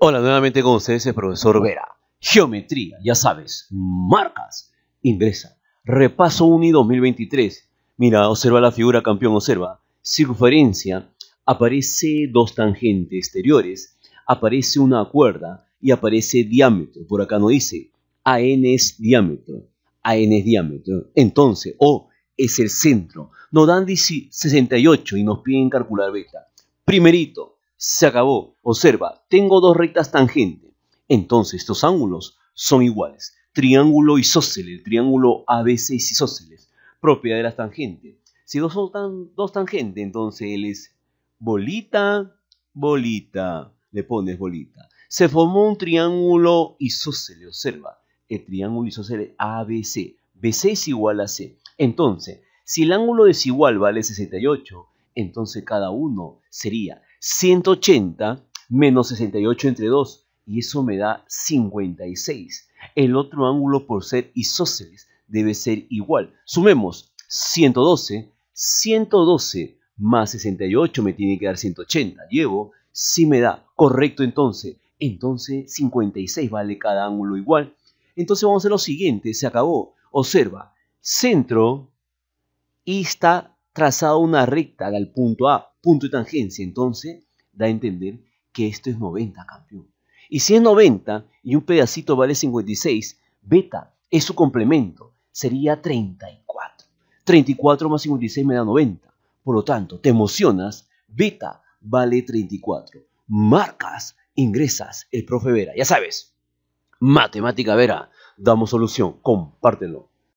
Hola, nuevamente con ustedes el profesor Vera. Geometría, ya sabes, marcas. Ingresa. Repaso 1 y 2023. Mira, observa la figura, campeón, observa. Circunferencia, aparece dos tangentes exteriores, aparece una cuerda y aparece diámetro. Por acá no dice, AN es diámetro, AN es diámetro. Entonces, O es el centro. Nos dan 68 y nos piden calcular beta. Primerito, se acabó. Observa, tengo dos rectas tangentes. Entonces estos ángulos son iguales. Triángulo isósceles, triángulo ABC isósceles, propiedad de las tangentes. Si dos son dos tangentes, entonces él es bolita, bolita. Le pones bolita. Se formó un triángulo isósceles, observa. El triángulo isósceles ABC. BC es igual a C. Entonces, si el ángulo desigual vale 68, entonces cada uno sería 180 menos 68 entre 2 y eso me da 56. El otro ángulo por ser isósceles debe ser igual. Sumemos 112, 112 más 68 me tiene que dar 180. Llevo, sí me da, correcto entonces. Entonces 56 vale cada ángulo igual. Entonces vamos a hacer lo siguiente, se acabó. Observa, centro, y está trazado una recta del punto A, punto de tangencia, entonces da a entender que esto es 90, campeón. Y si es 90 y un pedacito vale 56, beta es su complemento, sería 34. 34 más 56 me da 90. Por lo tanto, te emocionas, beta vale 34. Marcas, ingresas, el profe Vera, ya sabes. Matemática Vera, damos solución, compártelo.